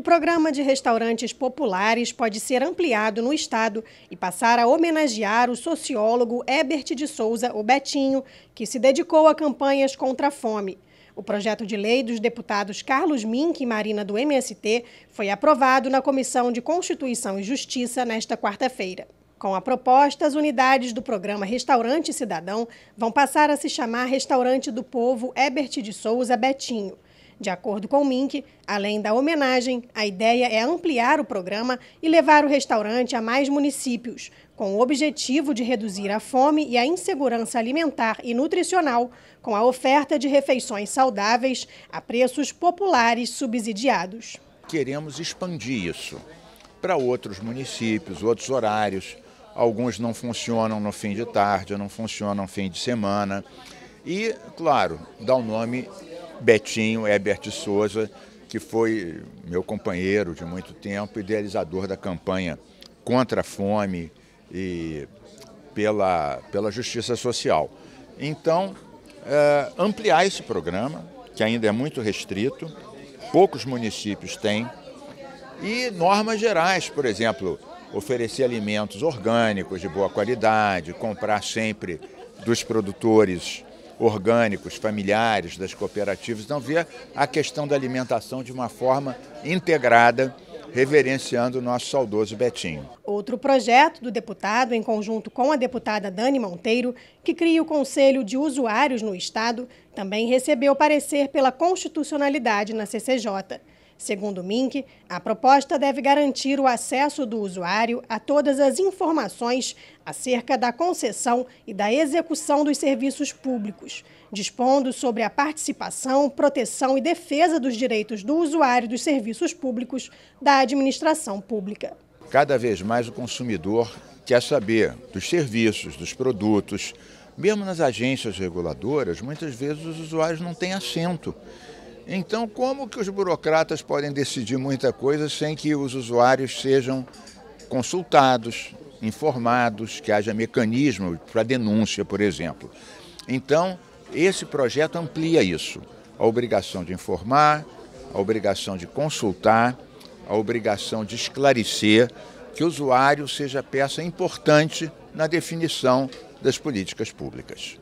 O programa de restaurantes populares pode ser ampliado no Estado e passar a homenagear o sociólogo Ebert de Souza, o Betinho, que se dedicou a campanhas contra a fome. O projeto de lei dos deputados Carlos Mink e Marina do MST foi aprovado na Comissão de Constituição e Justiça nesta quarta-feira. Com a proposta, as unidades do programa Restaurante Cidadão vão passar a se chamar Restaurante do Povo Ebert de Souza Betinho. De acordo com o Mink, além da homenagem, a ideia é ampliar o programa e levar o restaurante a mais municípios, com o objetivo de reduzir a fome e a insegurança alimentar e nutricional, com a oferta de refeições saudáveis a preços populares subsidiados. Queremos expandir isso para outros municípios, outros horários. Alguns não funcionam no fim de tarde, não funcionam no fim de semana. E, claro, dá o um nome Betinho Herbert Souza, que foi meu companheiro de muito tempo, idealizador da campanha contra a fome e pela, pela justiça social. Então, é, ampliar esse programa, que ainda é muito restrito, poucos municípios têm, e normas gerais, por exemplo, oferecer alimentos orgânicos de boa qualidade, comprar sempre dos produtores orgânicos, familiares, das cooperativas. Então, ver a questão da alimentação de uma forma integrada reverenciando o nosso saudoso Betinho. Outro projeto do deputado, em conjunto com a deputada Dani Monteiro, que cria o Conselho de Usuários no Estado, também recebeu parecer pela constitucionalidade na CCJ. Segundo o MINC, a proposta deve garantir o acesso do usuário a todas as informações acerca da concessão e da execução dos serviços públicos, dispondo sobre a participação, proteção e defesa dos direitos do usuário dos serviços públicos da administração pública. Cada vez mais o consumidor quer saber dos serviços, dos produtos. Mesmo nas agências reguladoras, muitas vezes os usuários não têm assento. Então, como que os burocratas podem decidir muita coisa sem que os usuários sejam consultados, informados, que haja mecanismo para denúncia, por exemplo? Então, esse projeto amplia isso. A obrigação de informar, a obrigação de consultar, a obrigação de esclarecer que o usuário seja peça importante na definição das políticas públicas.